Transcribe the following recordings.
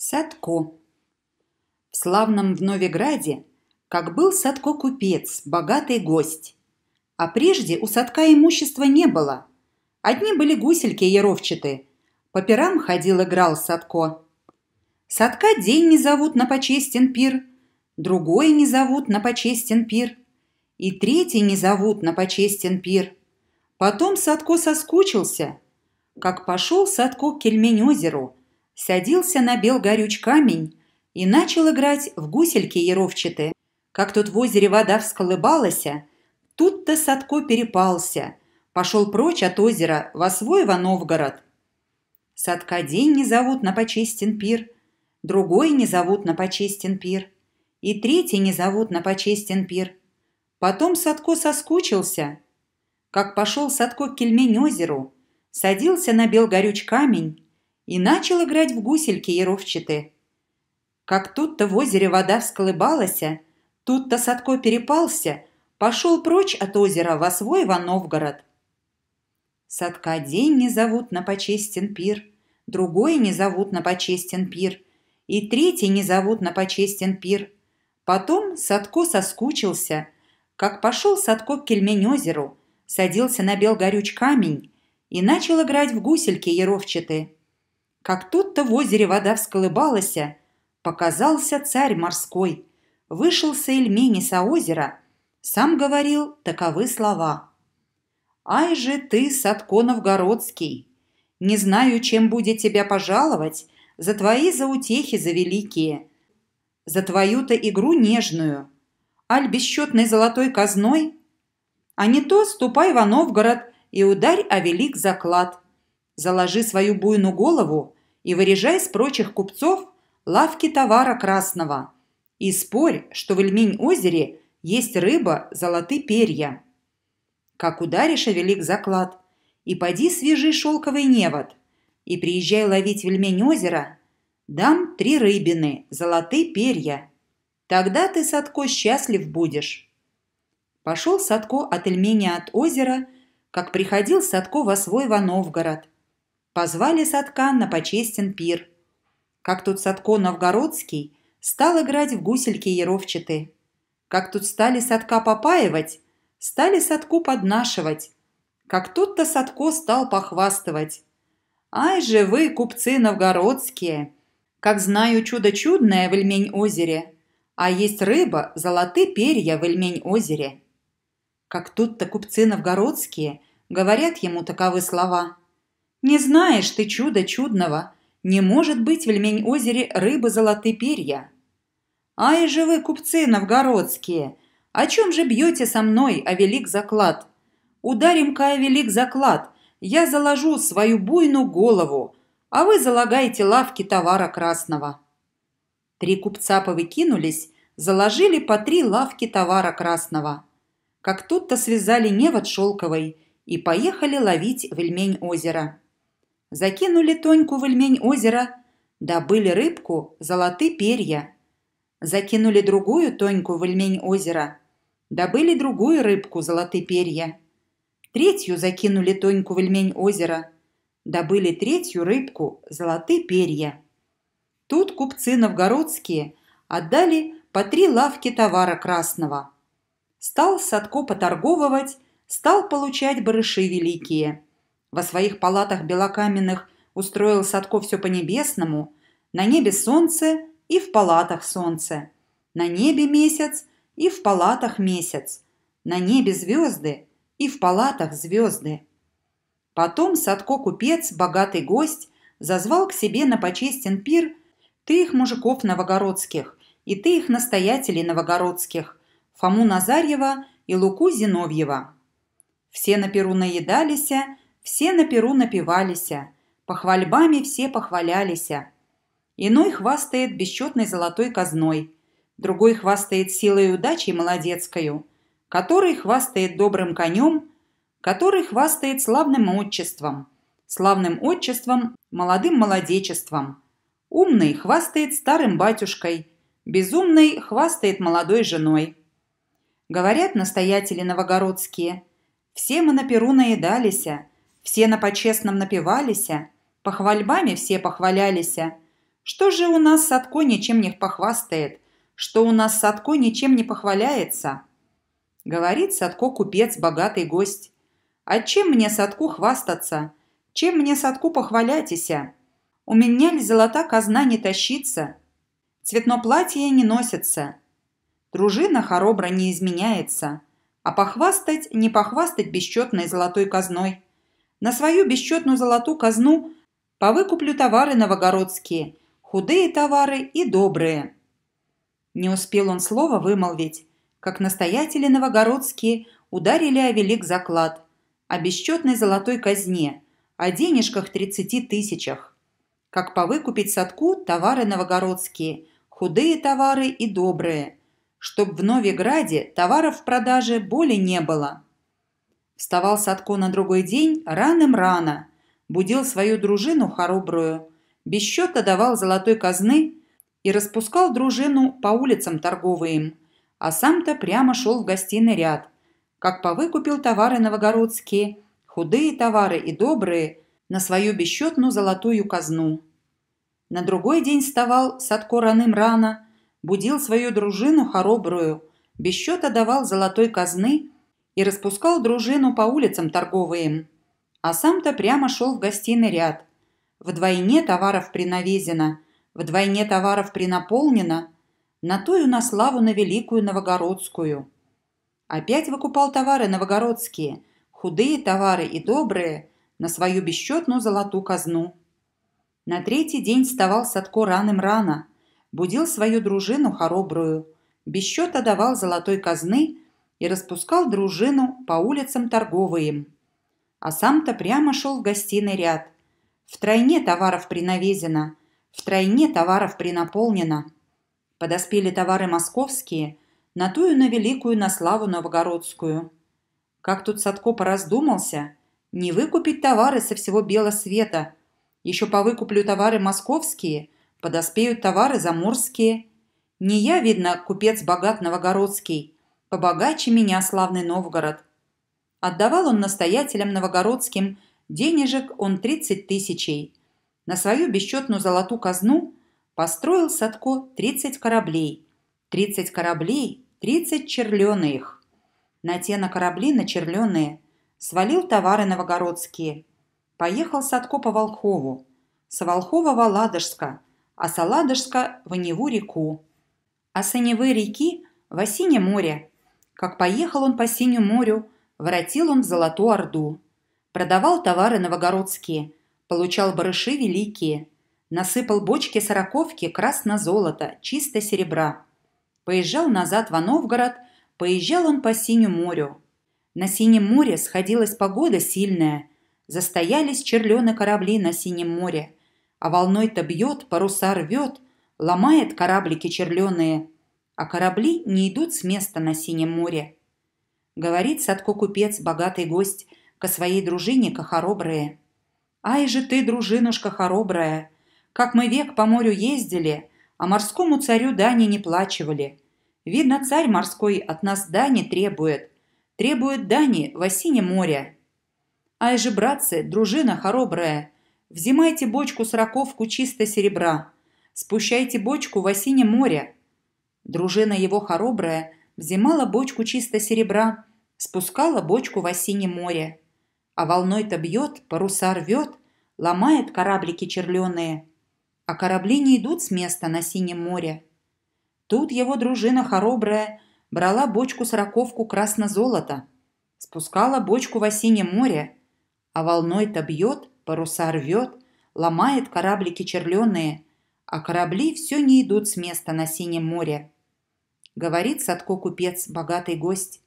Садко. В славном в Новиграде, как был Садко купец, богатый гость. А прежде у Садка имущества не было. Одни были гусельки яровчатые. По пирам ходил, играл Садко. Садка день не зовут на почестен пир, другой не зовут на почестен пир, и третий не зовут на почестен пир. Потом Садко соскучился, как пошел Садко к Кельмень-озеру – садился на бел горюч камень и начал играть в гусельки яровчатые. Как тут в озере вода всколыбалась, тут-то Садко перепался, пошел прочь от озера во свой Новгород. Садка день не зовут на почестен пир, другой не зовут на почестен пир, и третий не зовут на почестен пир. Потом Садко соскучился. Как пошел Садко к Кельмень озеру, садился на бел горюч камень, и начал играть в гусельки яровчаты. Как тут-то в озере вода всколыбалася, тут-то Садко перепался, пошел прочь от озера во свой Ивановгород. Садка день не зовут на почестен пир, другой не зовут на почестен пир, и третий не зовут на почестен пир. Потом Садко соскучился, как пошел Садко к озеру, садился на белгорюч камень и начал играть в гусельки яровчатые. Как тут-то в озере вода всколыбалась, показался царь морской. Вышел Саэльмени со озера, сам говорил таковы слова. «Ай же ты, Садко Новгородский! Не знаю, чем будет тебя пожаловать за твои заутехи за великие, за твою-то игру нежную, аль бесчетной золотой казной. А не то ступай во Новгород и ударь о велик заклад» Заложи свою буйную голову и вырежай с прочих купцов лавки товара красного. И спорь, что в Ильмень-озере есть рыба золотые перья. Как ударишь велик заклад, и поди свежий шелковый невод, и приезжай ловить в Ильмень-озеро, дам три рыбины, золотые перья. Тогда ты, Садко, счастлив будешь. Пошел Садко от Ильменя от озера, как приходил Садко во свой Вановгород – Позвали Садка на почестен пир. Как тут Садко Новгородский стал играть в гусельки яровчаты. Как тут стали Садка попаивать, стали Садку поднашивать. Как тут-то Садко стал похвастывать. «Ай же вы, купцы новгородские! Как знаю чудо чудное в Ильмень-озере, а есть рыба, золотые перья в Ильмень-озере». Как тут-то купцы новгородские говорят ему таковы слова – не знаешь ты чудо чудного, не может быть в Льмень-озере рыбы золотые перья. Ай же вы, купцы новгородские, о чем же бьете со мной, о велик заклад? Ударим-ка о велик заклад, я заложу свою буйную голову, а вы залагаете лавки товара красного». Три купца повыкинулись, заложили по три лавки товара красного. Как тут-то связали невод шелковой и поехали ловить в Ильмень озеро. Закинули Тоньку в ильмень озера, добыли рыбку, золотые перья. Закинули другую Тоньку в ильмень озера, добыли другую рыбку, золотые перья. Третью закинули Тоньку в ильмень озера, добыли третью рыбку, золотые перья. Тут купцы новгородские отдали по три лавки товара красного. Стал Садко поторговывать, стал получать барыши великие – во своих палатах белокаменных устроил Садко все по-небесному, на небе солнце и в палатах солнце, на небе месяц и в палатах месяц, на небе звезды и в палатах звезды. Потом Садко-купец, богатый гость, зазвал к себе на почестен пир ты их мужиков новогородских и ты их настоятелей новогородских, Фому Назарьева и Луку Зиновьева. Все на перу наедалися все на перу напивалися, похвальбами все похвалялися. Иной хвастает бесчетной золотой казной, другой хвастает силой и удачей молодецкою, который хвастает добрым конем, который хвастает славным отчеством, славным отчеством, молодым молодечеством. Умный хвастает старым батюшкой, безумный хвастает молодой женой. Говорят настоятели новогородские, все мы на перу наедалися, все на почестном напивалися, похвальбами все похвалялися. Что же у нас Садко ничем не похвастает? Что у нас Садко ничем не похваляется? Говорит Садко купец, богатый гость. А чем мне Садку хвастаться? Чем мне Садку похвалятися? У меня ли золота казна не тащится? Цветно платье не носится. Дружина хоробра не изменяется. А похвастать не похвастать бесчетной золотой казной. На свою бесчетную золотую казну повыкуплю товары новогородские, худые товары и добрые». Не успел он слова вымолвить, как настоятели новогородские ударили о велик заклад, о бесчетной золотой казне, о денежках тридцати тысячах. Как повыкупить садку товары новогородские, худые товары и добрые, чтоб в Новиграде товаров в продаже более не было. Вставал Садко на другой день раным-рано, будил свою дружину хоробрую, без счета давал золотой казны и распускал дружину по улицам торговым, а сам-то прямо шел в гостиный ряд, как повыкупил товары новогородские, худые товары и добрые, на свою бесчетную золотую казну. На другой день вставал Садко раным рано, будил свою дружину хоробрую, без счета давал золотой казны – и распускал дружину по улицам торговым. А сам-то прямо шел в гостиный ряд. Вдвойне товаров принавезено, вдвойне товаров принаполнено, на тую на славу на великую новогородскую. Опять выкупал товары новогородские, худые товары и добрые, на свою бесчетную золотую казну. На третий день вставал Садко раным рано, будил свою дружину хоробрую, без счета давал золотой казны и распускал дружину по улицам торговым. А сам-то прямо шел в гостиный ряд. В тройне товаров принавезено, тройне товаров принаполнено. Подоспели товары московские, на тую на великую, на славу новгородскую. Как тут Садко пораздумался, не выкупить товары со всего бела света. Еще повыкуплю товары московские, подоспеют товары заморские. Не я, видно, купец богат новгородский, побогаче меня славный Новгород. Отдавал он настоятелям новогородским, денежек он тридцать тысячей. На свою бесчетную золотую казну построил Садко тридцать кораблей. Тридцать кораблей, тридцать черленых. На те на корабли начерленные свалил товары новогородские. Поехал Садко по Волхову, с Волхова во Аладожска, а с Аладожска в Аневу реку. А с Аневы реки в Осине море – как поехал он по синему морю, воротил он в Золотую Орду. Продавал товары новогородские, получал барыши великие. Насыпал бочки сороковки красно-золото, чисто серебра. Поезжал назад во Новгород, поезжал он по синему морю. На синем море сходилась погода сильная. Застоялись черлены корабли на синем море. А волной-то бьет, паруса рвет, ломает кораблики черленые – а корабли не идут с места на Синем море. Говорит Садко-купец, богатый гость, ко своей дружине Кохоробрые. «Ай же ты, дружинушка хоробрая! Как мы век по морю ездили, а морскому царю дани не плачивали. Видно, царь морской от нас дани требует. Требует дани в осине море. Ай же, братцы, дружина хоробрая, взимайте бочку с раковку чисто серебра, спущайте бочку в осине море. Дружина его хоробрая взимала бочку чисто серебра, спускала бочку в осине море. А волной-то бьет, паруса рвет, ломает кораблики черленые. А корабли не идут с места на синем море. Тут его дружина хоробрая брала бочку-сороковку красно-золото, спускала бочку в осине море, а волной-то бьет, паруса рвет, ломает кораблики черленые, а корабли все не идут с места на синем море говорит Садко купец, богатый гость.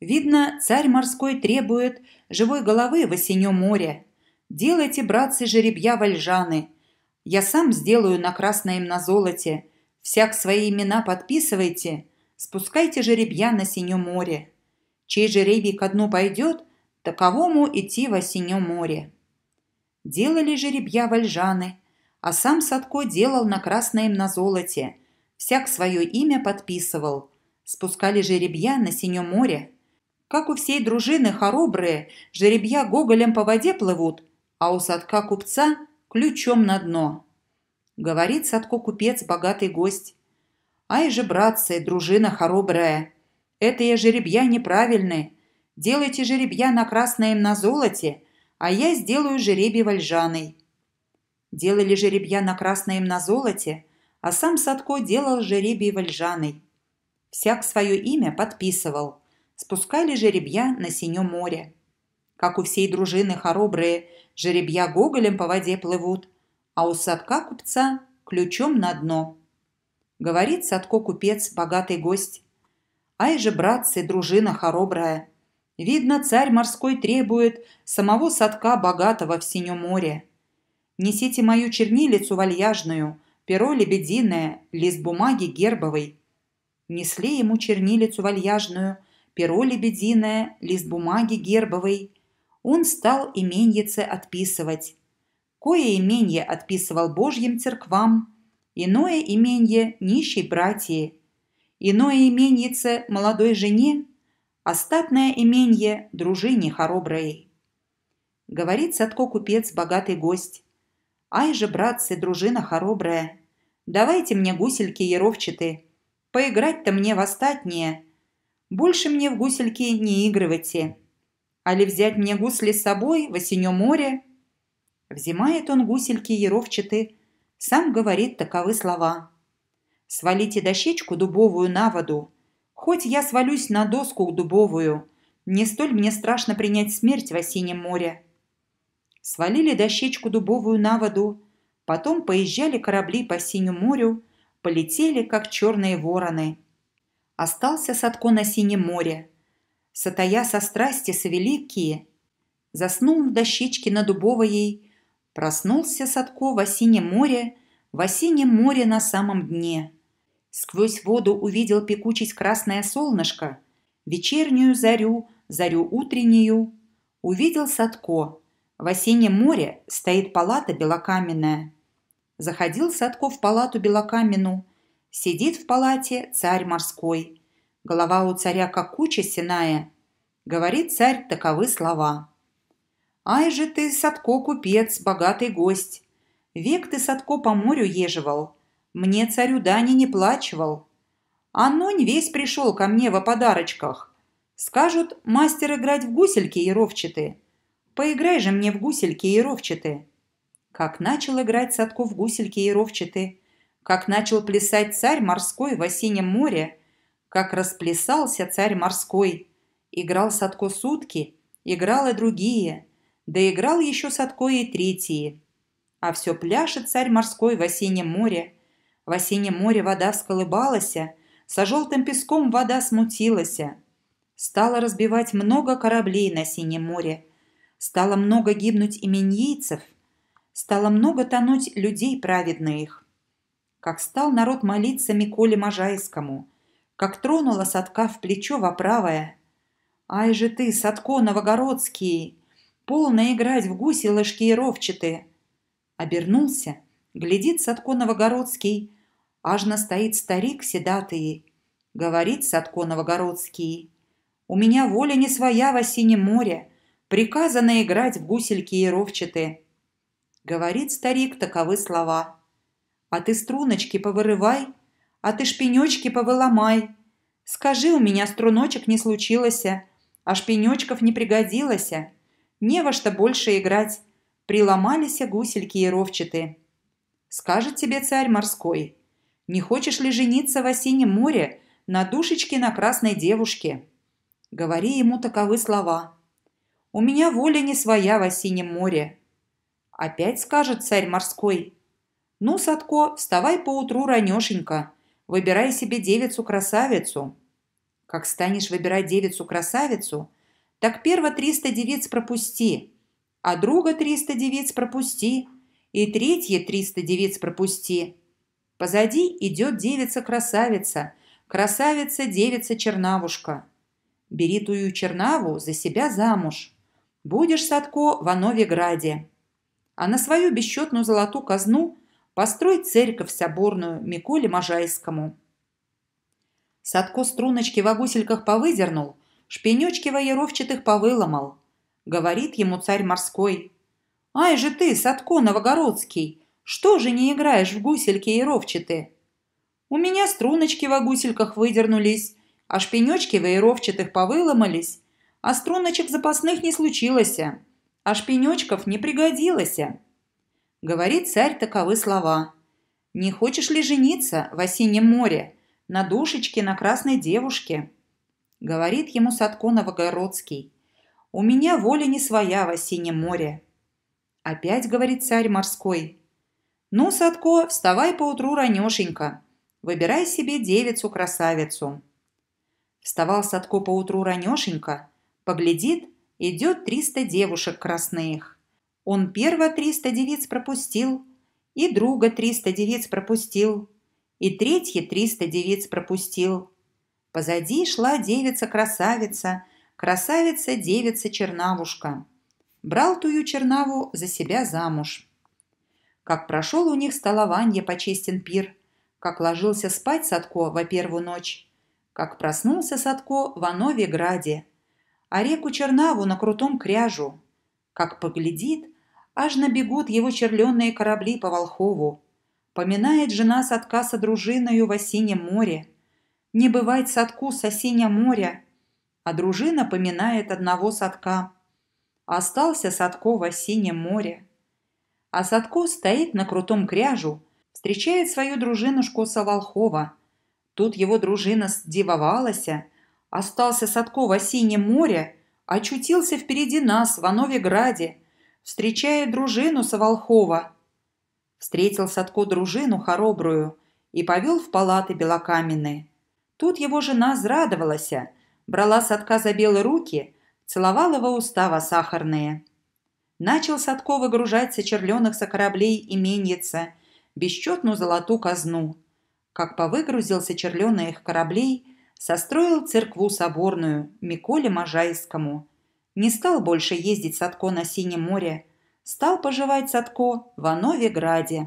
Видно, царь морской требует живой головы в осенё море. Делайте, братцы, жеребья вальжаны. Я сам сделаю на красное им на золоте. Всяк свои имена подписывайте. Спускайте жеребья на синё море. Чей жеребий ко дну пойдет, таковому идти в осенё море. Делали жеребья вальжаны, а сам Садко делал на красное им на золоте – Всяк свое имя подписывал. Спускали жеребья на синем море. Как у всей дружины хоробрые, жеребья гоголем по воде плывут, а у садка купца ключом на дно. Говорит садко купец, богатый гость. Ай же, братцы, дружина хоробрая, это я жеребья неправильные. Делайте жеребья на красное им на золоте, а я сделаю жеребий вальжаный. Делали жеребья на красное им на золоте, а сам Садко делал жеребий вальжаной. Всяк свое имя подписывал. Спускали жеребья на синем море. Как у всей дружины хоробрые, жеребья гоголем по воде плывут, а у Садка купца ключом на дно. Говорит Садко купец, богатый гость. «Ай же, братцы, дружина хоробрая!» Видно, царь морской требует самого садка богатого в синем море. Несите мою чернилицу вальяжную, перо лебединое, лист бумаги гербовый. Несли ему чернилицу вальяжную, перо лебединое, лист бумаги гербовый. Он стал именьице отписывать. Кое именье отписывал божьим церквам, иное именье нищей братьи, иное именьице молодой жене, остатное именье дружине хороброй. Говорит Садко купец, богатый гость. Ай же, братцы, дружина хоробрая, давайте мне гусельки еровчатые, поиграть-то мне в остатнее. Больше мне в гусельки не игрывайте. Али взять мне гусли с собой в осенё море? Взимает он гусельки еровчаты, сам говорит таковы слова. Свалите дощечку дубовую на воду, хоть я свалюсь на доску дубовую, не столь мне страшно принять смерть в осеннем море свалили дощечку дубовую на воду, потом поезжали корабли по синему морю, полетели, как черные вороны. Остался Садко на синем море. Сатая со страсти великие, заснул в дощечке на дубовой, ей, проснулся Садко во синем море, в осеннем море на самом дне. Сквозь воду увидел пекучесть красное солнышко, вечернюю зарю, зарю утреннюю. Увидел Садко, в осеннем море стоит палата белокаменная. Заходил Садко в палату белокаменную. Сидит в палате царь морской. Голова у царя как куча синая. Говорит царь таковы слова. «Ай же ты, Садко, купец, богатый гость! Век ты, Садко, по морю ежевал, мне царю Дани не плачивал. а нонь весь пришел ко мне во подарочках. Скажут, мастер играть в гусельки яровчатые. Поиграй же мне в гусельки и ровчатые. Как начал играть Садко в гусельки и ровчатые, как начал плясать царь морской в осеннем море, как расплясался царь морской. Играл Садко сутки, играл и другие, да играл еще Садко и третьи. А все пляшет царь морской в осеннем море. В осеннем море вода всколыбалася, со желтым песком вода смутилася. Стало разбивать много кораблей на синем море – Стало много гибнуть именьейцев, стало много тонуть людей праведных. Как стал народ молиться Миколе Можайскому, как тронула Садка в плечо во правое. «Ай же ты, Садко Новогородский! Полно играть в гуси ложки и ровчатые!» Обернулся, глядит Садко Новогородский, аж настоит старик седатый. Говорит Садко Новогородский, «У меня воля не своя в осине море, Приказано играть в гусельки и ровчатые. Говорит старик таковы слова. А ты струночки повырывай, а ты шпенечки повыломай. Скажи, у меня струночек не случилось, а шпенечков не пригодилось. Не во что больше играть. Приломались гусельки и ровчатые. Скажет тебе царь морской. Не хочешь ли жениться в осеннем море на душечке на красной девушке? Говори ему таковы слова. У меня воля не своя в осеннем море. Опять скажет царь морской. Ну, Садко, вставай поутру ранешенько. Выбирай себе девицу-красавицу. Как станешь выбирать девицу-красавицу, так перво триста девиц пропусти, а друга триста девиц пропусти, и третье триста девиц пропусти. Позади идет девица-красавица, красавица-девица-чернавушка. Бери тую чернаву за себя замуж. Будешь, Садко, в Ановиграде. А на свою бесчетную золотую казну построй церковь соборную Миколе Можайскому. Садко струночки в огусельках повыдернул, шпенечки воеровчатых повыломал. Говорит ему царь морской. «Ай же ты, Садко Новогородский, что же не играешь в гусельки и ровчаты?» «У меня струночки в огусельках выдернулись, а шпенечки воеровчатых повыломались, а струночек запасных не случилося, а шпенечков не пригодилося. Говорит царь таковы слова. «Не хочешь ли жениться в осеннем море, на душечке, на красной девушке?» Говорит ему Садко Новогородский. «У меня воля не своя в осеннем море». Опять говорит царь морской. «Ну, Садко, вставай поутру ранешенько, выбирай себе девицу-красавицу». Вставал Садко поутру ранешенько, Поглядит, идет триста девушек красных. Он перво триста девиц пропустил, и друга триста девиц пропустил, и третье триста девиц пропустил. Позади шла девица-красавица, красавица-девица-чернавушка. Брал тую чернаву за себя замуж. Как прошел у них столованье почестен пир, как ложился спать Садко во первую ночь, как проснулся Садко в Анове-Граде – а реку Чернаву на крутом кряжу. Как поглядит, аж набегут его черленные корабли по Волхову. Поминает жена Садка со дружиною в осеннем море. Не бывает Садку с осеннего моря, а дружина поминает одного Садка. Остался Садко в осеннем море. А Садко стоит на крутом кряжу, встречает свою дружинушку Волхова. Тут его дружина сдивовалася, остался Садкова синее море, очутился впереди нас в Ановиграде, встречая дружину Саволхова. Встретил Садко дружину хоробрую и повел в палаты белокаменные. Тут его жена зрадовалась, брала Садка за белые руки, целовала во устава сахарные. Начал Садко выгружать сочерленных со кораблей именьица, бесчетную золотую казну. Как повыгрузился сочерленные их кораблей – Состроил церкву соборную Миколе Можайскому. Не стал больше ездить Садко на Синем море. Стал поживать Садко в анове